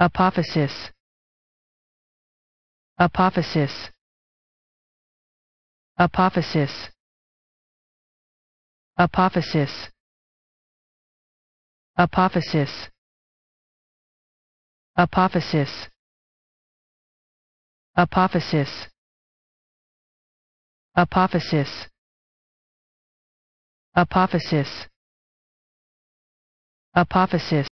Apophysis. Apophysis. Apophysis. Apophysis. Apophysis. Apophysis. Apophysis. Apophysis. Apophysis. Apophysis.